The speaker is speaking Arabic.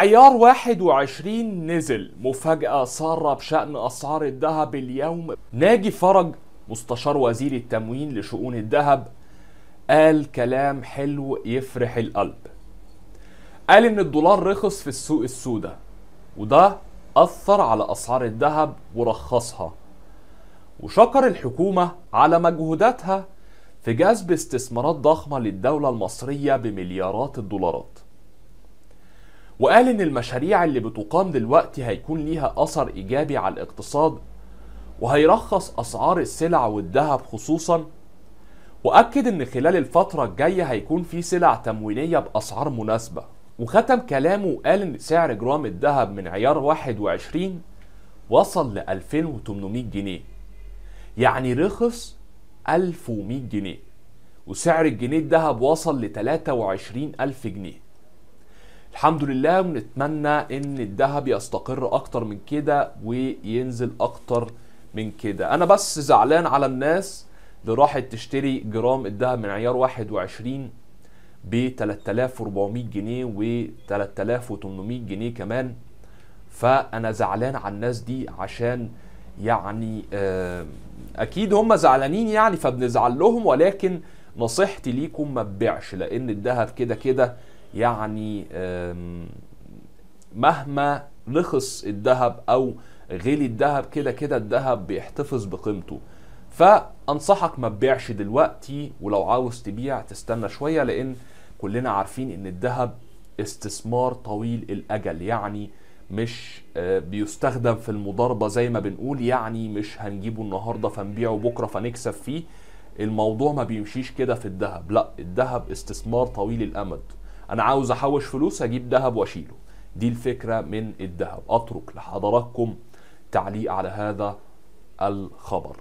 عيار 21 نزل مفاجأة سارة بشأن أسعار الذهب اليوم ناجي فرج مستشار وزير التموين لشؤون الذهب قال كلام حلو يفرح القلب قال إن الدولار رخص في السوق السوداء وده أثر على أسعار الذهب ورخصها وشكر الحكومة على مجهوداتها في جذب استثمارات ضخمة للدولة المصرية بمليارات الدولارات وقال ان المشاريع اللي بتقام دلوقتي هيكون ليها اثر ايجابي على الاقتصاد وهيرخص اسعار السلع والذهب خصوصا واكد ان خلال الفتره الجايه هيكون في سلع تموينيه باسعار مناسبه وختم كلامه وقال ان سعر جرام الذهب من عيار 21 وصل ل 2800 جنيه يعني رخص 1100 جنيه وسعر الجنيه الذهب وصل ل 23000 جنيه الحمد لله ونتمنى ان الذهب يستقر اكتر من كده وينزل اكتر من كده انا بس زعلان على الناس اللي راحت تشتري جرام الذهب من عيار 21 ب 3400 جنيه و 3800 جنيه كمان فانا زعلان على الناس دي عشان يعني آه، اكيد هم زعلانين يعني فبنزعل لهم ولكن نصيحتي ليكم ما تبيعش لان الذهب كده كده يعني مهما نخص الذهب او غلي الذهب كده كده الذهب بيحتفظ بقيمته فانصحك ما تبيعش دلوقتي ولو عاوز تبيع تستنى شويه لان كلنا عارفين ان الذهب استثمار طويل الاجل يعني مش آه، بيستخدم في المضاربه زي ما بنقول يعني مش هنجيبه النهارده فنبيعه بكره فنكسب فيه الموضوع ما بيمشيش كده في الذهب لا الذهب استثمار طويل الامد انا عاوز احوش فلوس اجيب ذهب واشيله دي الفكره من الذهب اترك لحضراتكم تعليق على هذا الخبر